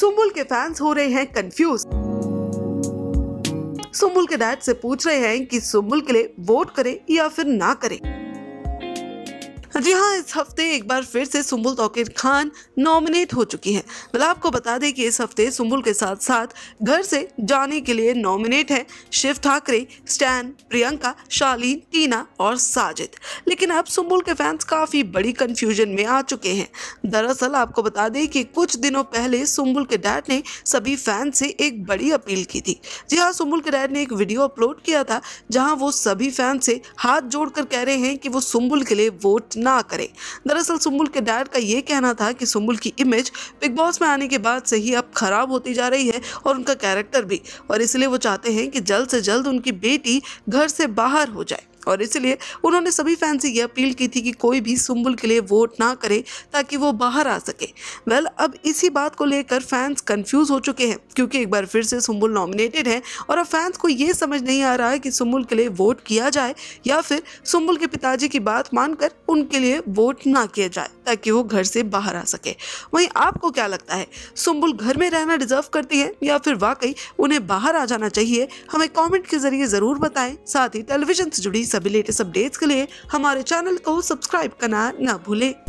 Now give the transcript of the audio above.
सुम्बुल के फैंस हो रहे हैं कंफ्यूज सुम्बुल के डैड से पूछ रहे हैं कि सुम्बुल के लिए वोट करे या फिर ना करे जी हाँ इस हफ्ते एक बार फिर से सुम्बुल तोकिर खान नॉमिनेट हो चुकी हैं मतलब आपको बता दें कि इस हफ्ते सुम्बुल के साथ साथ घर से जाने के लिए नॉमिनेट हैं शिव ठाकरे स्टैन प्रियंका शालीन टीना और साजिद लेकिन अब सुम्बुल के फैंस काफ़ी बड़ी कन्फ्यूजन में आ चुके हैं दरअसल आपको बता दें कि कुछ दिनों पहले सुम्बुल के डैड ने सभी फैंस से एक बड़ी अपील की थी जी हाँ सुम्बुल के डैड ने एक वीडियो अपलोड किया था जहाँ वो सभी फैन से हाथ जोड़कर कह रहे हैं कि वो सुम्बुल के लिए वोट न ना करें दरअसल सुम्बुल के डैड का ये कहना था कि सुम्बुल की इमेज बिग बॉस में आने के बाद से ही अब खराब होती जा रही है और उनका कैरेक्टर भी और इसलिए वो चाहते हैं कि जल्द से जल्द उनकी बेटी घर से बाहर हो जाए और इसलिए उन्होंने सभी फैंस से यह अपील की थी कि कोई भी सुम्बुल के लिए वोट ना करे ताकि वो बाहर आ सके वेल अब इसी बात को लेकर फैंस कंफ्यूज हो चुके हैं क्योंकि एक बार फिर से सुम्बुल नॉमिनेटेड है और अब फैंस को ये समझ नहीं आ रहा है कि सुम्बुल के लिए वोट किया जाए या फिर सुम्बुल के पिताजी की बात मानकर उनके लिए वोट ना किया जाए ताकि वो घर से बाहर आ सके वहीं आपको क्या लगता है सुम्बुल घर में रहना डिजर्व करती है या फिर वाकई उन्हें बाहर आ जाना चाहिए हमें कॉमेंट के जरिए ज़रूर बताएं साथ ही टेलीविजन से जुड़ी सब सभी लेटेस्ट अपडेट्स के लिए हमारे चैनल को सब्सक्राइब करना ना भूलें